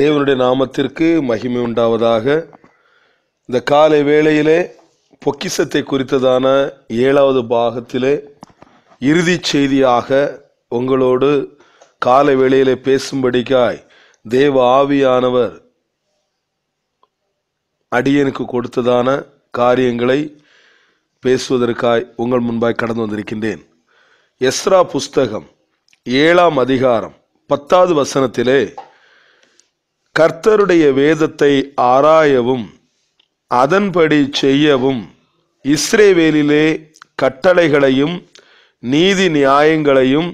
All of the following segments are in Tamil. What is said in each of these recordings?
தேவனுடைய நாமத்திற்கு மகிமை உண்டாவதாக இந்த காலை வேளையிலே பொக்கிசத்தை குறித்ததான ஏழாவது பாகத்திலே இறுதி செய்தியாக உங்களோடு காலை வேளையிலே பேசும்படிக்காய் தேவ ஆவியானவர் அடியனுக்கு கொடுத்ததான காரியங்களை பேசுவதற்காய் உங்கள் முன்பாய் கடந்து வந்திருக்கின்றேன் எஸ்ரா புஸ்தகம் ஏழாம் அதிகாரம் பத்தாவது வசனத்திலே கர்த்தருடைய வேதத்தை ஆராயவும் அதன்படி செய்யவும் இஸ்ரேவேலிலே கட்டளைகளையும் நீதி நியாயங்களையும்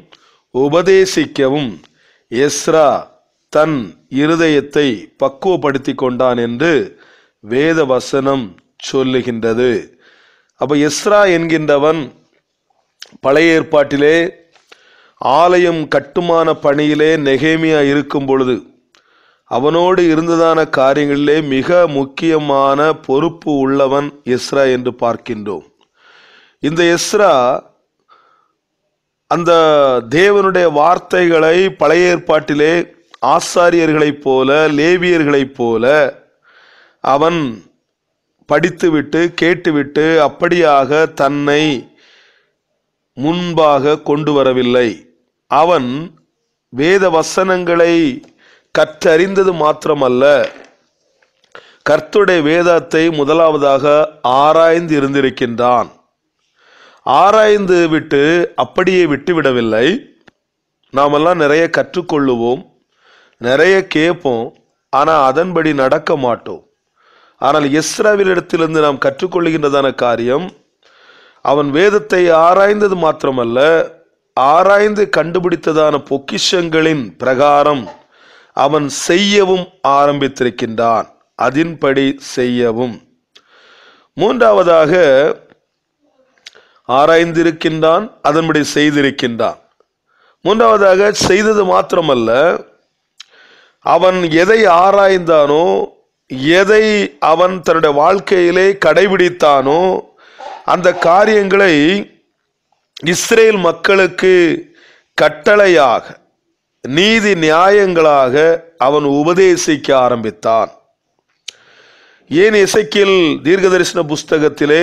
உபதேசிக்கவும் எஸ்ரா தன் இருதயத்தை பக்குவப்படுத்தி கொண்டான் என்று வேத வசனம் சொல்லுகின்றது அப்போ எஸ்ரா என்கின்றவன் பழைய ஏற்பாட்டிலே ஆலயம் கட்டுமான பணியிலே நெகேமியா இருக்கும் பொழுது அவனோடு இருந்ததான காரியங்களிலே மிக முக்கியமான பொறுப்பு உள்ளவன் எஸ்ரா என்று பார்க்கின்றோம் இந்த எஸ்ரா அந்த தேவனுடைய வார்த்தைகளை பழைய ஏற்பாட்டிலே ஆசாரியர்களைப் போல லேவியர்களைப் போல அவன் படித்துவிட்டு கேட்டுவிட்டு அப்படியாக தன்னை முன்பாக கொண்டு வரவில்லை அவன் வேத வசனங்களை கற்றறிந்தது மாத்திரமல்ல கர்த்துடைய வேதத்தை முதலாவதாக ஆராய்ந்து இருந்திருக்கின்றான் ஆராய்ந்து விட்டு அப்படியே விட்டுவிடவில்லை நாமெல்லாம் நிறைய கற்றுக்கொள்ளுவோம் நிறைய கேட்போம் ஆனால் அதன்படி நடக்க மாட்டோம் ஆனால் இடத்திலிருந்து நாம் கற்றுக்கொள்ளுகின்றதான காரியம் அவன் வேதத்தை ஆராய்ந்தது மாத்திரமல்ல ஆராய்ந்து கண்டுபிடித்ததான பொக்கிஷங்களின் பிரகாரம் அவன் செய்யவும் ஆரம்பித்திருக்கின்றான் அதன்படி செய்யவும் மூன்றாவதாக ஆராய்ந்திருக்கின்றான் அதன்படி செய்திருக்கின்றான் மூன்றாவதாக செய்தது மாத்திரமல்ல அவன் எதை ஆராய்ந்தானோ எதை அவன் தன்னுடைய வாழ்க்கையிலே கடைபிடித்தானோ அந்த காரியங்களை இஸ்ரேல் மக்களுக்கு கட்டளையாக நீதி நியாயங்களாக அவன் உபதேசிக்க ஆரம்பித்தான் ஏன் இசைக்கில் தீர்க்கதரிசன புஸ்தகத்திலே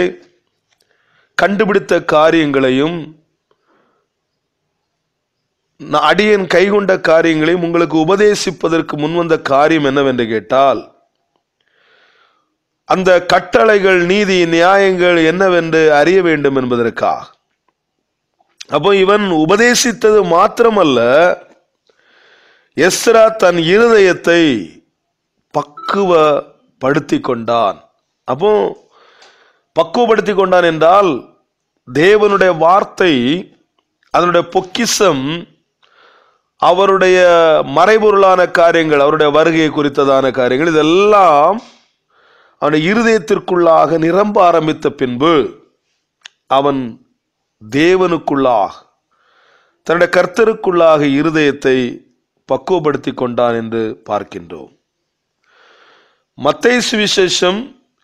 கண்டுபிடித்த காரியங்களையும் அடியன் கைகொண்ட காரியங்களையும் உங்களுக்கு உபதேசிப்பதற்கு முன்வந்த காரியம் என்னவென்று கேட்டால் அந்த கட்டளைகள் நீதி நியாயங்கள் என்னவென்று அறிய வேண்டும் என்பதற்காக அப்போ இவன் உபதேசித்தது மாத்திரமல்ல எஸ்ரா தன் இருதயத்தை பக்குவப்படுத்தி கொண்டான் அப்போ பக்குவப்படுத்தி கொண்டான் என்றால் தேவனுடைய வார்த்தை அதனுடைய பொக்கிசம் அவருடைய மறைபொருளான காரியங்கள் அவருடைய வருகையை குறித்ததான காரியங்கள் இதெல்லாம் அவனுடைய இருதயத்திற்குள்ளாக நிரம்ப ஆரம்பித்த பின்பு அவன் தேவனுக்குள்ளாக தன்னுடைய கர்த்தருக்குள்ளாக இருதயத்தை பக்குவப்படுத்தி கொண்டான் என்று பார்க்கின்றோம் மத்தை சுவிசேஷம்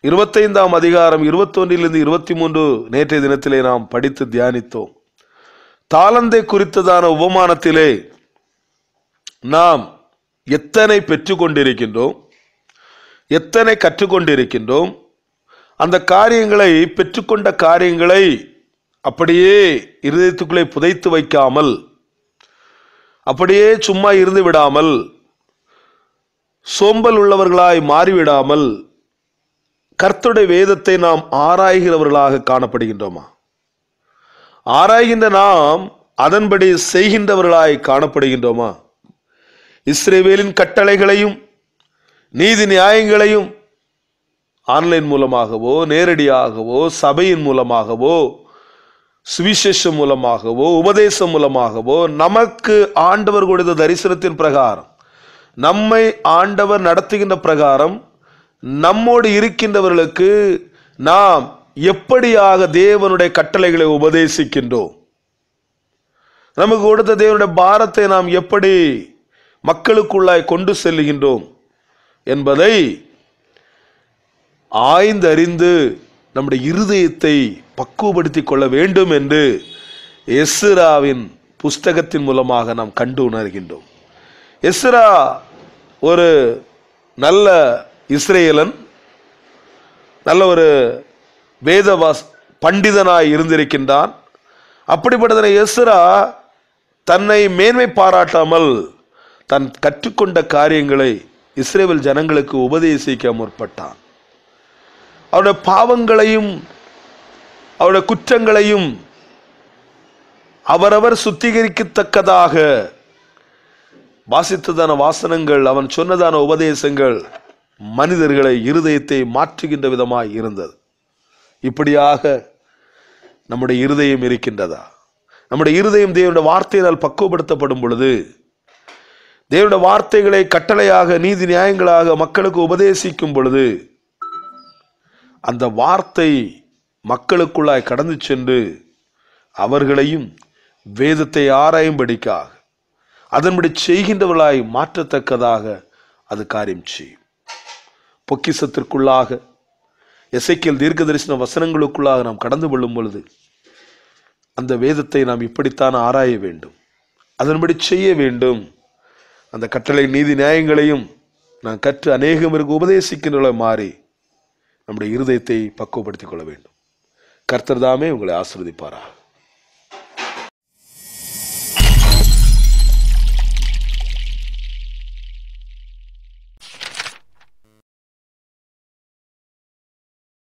இருபத்தைந்தாம் அதிகாரம் இருபத்தொன்றிலிருந்து இருபத்தி மூன்று நேற்றைய தினத்திலே நாம் படித்து தியானித்தோம் தாளந்தை குறித்ததான உபமானத்திலே நாம் எத்தனை பெற்றுக்கொண்டிருக்கின்றோம் எத்தனை கற்றுக்கொண்டிருக்கின்றோம் அந்த காரியங்களை பெற்றுக்கொண்ட காரியங்களை அப்படியே இருதயத்துக்குள்ளே புதைத்து வைக்காமல் அப்படியே சும்மா இருந்து விடாமல் சோம்பல் உள்ளவர்களாய் மாறிவிடாமல் கர்த்துடைய வேதத்தை நாம் ஆராய்கிறவர்களாக காணப்படுகின்றோமா ஆராய்கின்ற நாம் அதன்படி செய்கின்றவர்களாய் காணப்படுகின்றோமா இஸ்ரேவேலின் கட்டளைகளையும் நீதி நியாயங்களையும் ஆன்லைன் மூலமாகவோ நேரடியாகவோ சபையின் மூலமாகவோ சுவிசேஷம் மூலமாகவோ உபதேசம் மூலமாகவோ நமக்கு ஆண்டவர் கொடுத்த தரிசனத்தின் பிரகாரம் நம்மை ஆண்டவர் நடத்துகின்ற பிரகாரம் நம்மோடு இருக்கின்றவர்களுக்கு நாம் எப்படியாக தேவனுடைய கட்டளைகளை உபதேசிக்கின்றோம் நமக்கு கொடுத்த தேவனுடைய பாரத்தை நாம் எப்படி மக்களுக்குள்ளாய் கொண்டு செல்லுகின்றோம் என்பதை ஆய்ந்தறிந்து நம்முடைய இருதயத்தை பக்குவப்படுத்தி கொள்ள வேண்டும் என்று எஸ்ராவின் புஸ்தகத்தின் மூலமாக நாம் கண்டு உணர்கின்றோம் எஸ்ரா ஒரு நல்ல இஸ்ரேலன் நல்ல ஒரு வேதவாஸ் பண்டிதனாய் இருந்திருக்கின்றான் அப்படிப்பட்டதனை எஸ்ரா தன்னை மேன்மை பாராட்டாமல் தன் கற்றுக்கொண்ட காரியங்களை இஸ்ரேவல் ஜனங்களுக்கு உபதேசிக்க முற்பட்டான் அவருடைய பாவங்களையும் அவருடைய குற்றங்களையும் அவரவர் சுத்திகரிக்கத்தக்கதாக வாசித்ததான வாசனங்கள் அவன் சொன்னதான உபதேசங்கள் மனிதர்களை இருதயத்தை மாற்றுகின்ற விதமாய் இருந்தது இப்படியாக நம்முடைய இருதயம் இருக்கின்றதா நம்முடைய இருதயம் தேவனுடைய வார்த்தையினால் பக்குவப்படுத்தப்படும் பொழுது தேவனுடைய வார்த்தைகளை கட்டளையாக நீதி நியாயங்களாக மக்களுக்கு உபதேசிக்கும் பொழுது அந்த வார்த்தை மக்களுக்குள்ளாய் கடந்து சென்று அவர்களையும் வேதத்தை ஆராயும்படிக்காக அதன்படி செய்கின்றவர்களாய் மாற்றத்தக்கதாக அது காரியம் செய்யும் பொக்கிசத்திற்குள்ளாக இசைக்கியல் தீர்க்க தரிசன வசனங்களுக்குள்ளாக நாம் கடந்து கொள்ளும் பொழுது அந்த வேதத்தை நாம் இப்படித்தான் ஆராய வேண்டும் அதன்படி செய்ய வேண்டும் அந்த கட்டளை நீதி நியாயங்களையும் நான் கற்று அநேகம் இருக்கு மாறி நம்முடைய இருதயத்தை பக்குவப்படுத்திக் கொள்ள வேண்டும் கர்த்தர் தாமே உங்களை ஆசிர்வதிப்பாரா